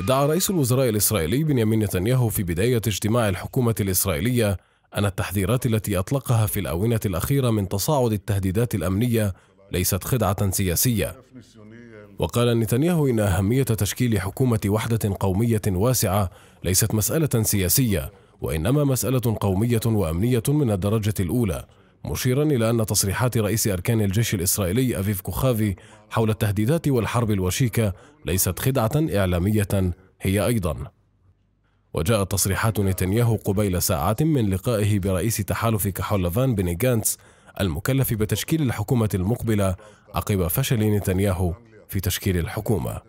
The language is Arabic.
ادعى رئيس الوزراء الإسرائيلي بنيامين نتنياهو في بداية اجتماع الحكومة الإسرائيلية أن التحذيرات التي أطلقها في الآونة الأخيرة من تصاعد التهديدات الأمنية ليست خدعة سياسية وقال نتنياهو إن أهمية تشكيل حكومة وحدة قومية واسعة ليست مسألة سياسية وإنما مسألة قومية وأمنية من الدرجة الأولى مشيرا إلى أن تصريحات رئيس أركان الجيش الإسرائيلي أفيف كوخافي حول التهديدات والحرب الوشيكة ليست خدعة إعلامية هي أيضا وجاءت تصريحات نتنياهو قبيل ساعات من لقائه برئيس تحالف كحولفان بني جانتس المكلف بتشكيل الحكومة المقبلة عقب فشل نتنياهو في تشكيل الحكومة